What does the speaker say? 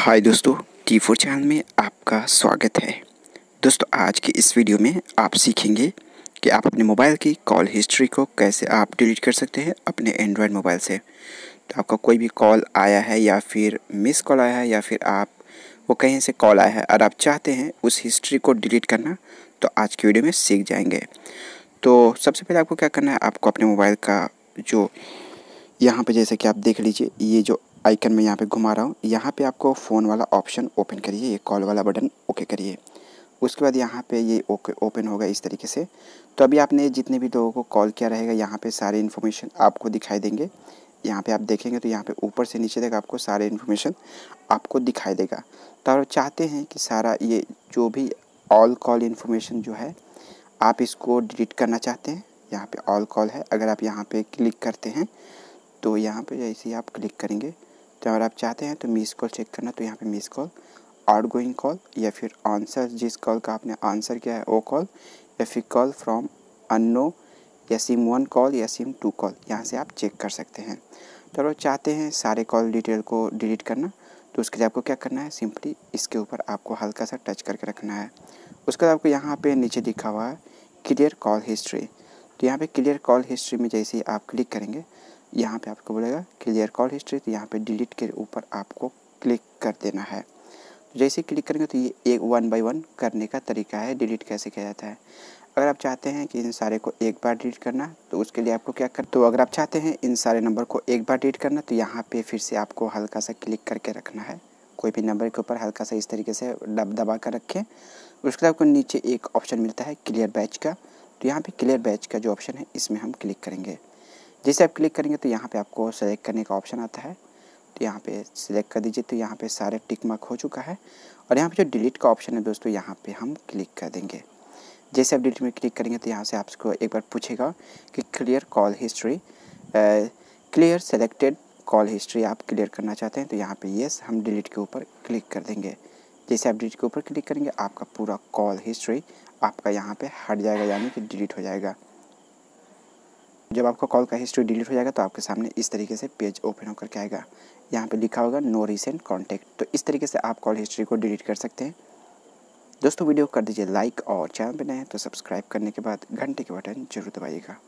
हाय दोस्तों T four channel में आपका स्वागत है दोस्तों आज के इस वीडियो में आप सीखेंगे कि आप अपने मोबाइल की कॉल हिस्ट्री को कैसे आप डिलीट कर सकते हैं अपने एंड्रॉयड मोबाइल से तो आपका कोई भी कॉल आया है या फिर मिस कॉल आया है या फिर आप वो कहीं से कॉल आया है और आप चाहते हैं उस हिस्ट्री को डिलीट करना तो आज की वीडियो में सीख जाएंगे तो सबसे पहले आपको क्या करना है आपको अपने मोबाइल का जो यहाँ पे जैसे कि आप देख लीजिए ये जो आइकन में यहाँ पे घुमा रहा हूँ यहाँ पे आपको फ़ोन वाला ऑप्शन ओपन करिए ये कॉल वाला बटन ओके करिए उसके बाद यहाँ पे ये ओके ओपन होगा इस तरीके से तो अभी आपने जितने भी लोगों को कॉल किया रहेगा यहाँ पे सारे इन्फॉर्मेशन आपको दिखाई देंगे यहाँ पे आप देखेंगे तो यहाँ पे ऊपर से नीचे तक आपको सारे इन्फॉर्मेशन आपको दिखाई देगा तो चाहते हैं कि सारा ये जो भी ऑल कॉल इन्फॉर्मेशन जो है आप इसको डिलीट करना चाहते हैं यहाँ पर ऑल कॉल है अगर आप यहाँ पर क्लिक करते हैं तो यहाँ पर जैसे ही आप क्लिक करेंगे तो अगर आप चाहते हैं तो मिस कॉल चेक करना तो यहाँ पे miss call outgoing call या फिर आंसर जिस कॉल का आपने आंसर किया है वो कॉल या फिर कॉल फ्रॉम अनो या सिम वन कॉल या सिम टू कॉल यहाँ से आप चेक कर सकते हैं तो अगर चाहते हैं सारे कॉल डिटेल को डिलीट करना तो उसके लिए आपको क्या करना है सिंपली इसके ऊपर आपको हल्का सा टच करके रखना है उसके बाद आपको यहाँ पे नीचे लिखा हुआ है क्लियर कॉल हिस्ट्री तो यहाँ पे क्लियर कॉल हिस्ट्री में जैसे आप क्लिक करेंगे यहाँ पे आपको बोलेगा क्लियर कॉल हिस्ट्री तो यहाँ पे डिलीट के ऊपर आपको क्लिक कर देना है तो जैसे क्लिक करेंगे तो ये एक वन बाई वन करने का तरीका है डिलीट कैसे किया जाता है अगर आप चाहते हैं कि इन सारे को एक बार डिलीट करना तो उसके लिए आपको क्या कर तो अगर आप चाहते हैं इन सारे नंबर को एक बार डिलीट करना तो यहाँ पर फिर से आपको हल्का सा क्लिक करके रखना है कोई भी नंबर के ऊपर हल्का सा इस तरीके से डब दबा कर रखें उसके बाद आपको नीचे एक ऑप्शन मिलता है क्लियर बैच का तो यहाँ पे क्लियर बैच का जो ऑप्शन है इसमें हम क्लिक करेंगे जैसे आप क्लिक करेंगे तो यहाँ पे आपको सेलेक्ट करने का ऑप्शन आता है तो यहाँ पे सेलेक्ट कर दीजिए तो यहाँ पे सारे टिक मार्क हो चुका है और यहाँ पे जो डिलीट का ऑप्शन है दोस्तों यहाँ पे हम क्लिक कर देंगे जैसे आप डिलीट में क्लिक करेंगे तो यहाँ से आपको एक बार पूछेगा कि clear call history clear selected call history आप क्लियर करना चाहते हैं तो यहाँ पर येस हम डिलीट के ऊपर क्लिक कर देंगे जैसे आप डिलीट के ऊपर क्लिक करेंगे आपका पूरा कॉल हिस्ट्री आपका यहाँ पर हट जाएगा यानी कि डिलीट हो जाएगा जब आपका कॉल का हिस्ट्री डिलीट हो जाएगा तो आपके सामने इस तरीके से पेज ओपन होकर के आएगा यहाँ पे लिखा होगा नो रिसेंट कॉन्टैक्ट तो इस तरीके से आप कॉल हिस्ट्री को डिलीट कर सकते हैं दोस्तों वीडियो कर दीजिए लाइक और चैनल पर नए हैं तो सब्सक्राइब करने के बाद घंटे के बटन जरूर दबाइएगा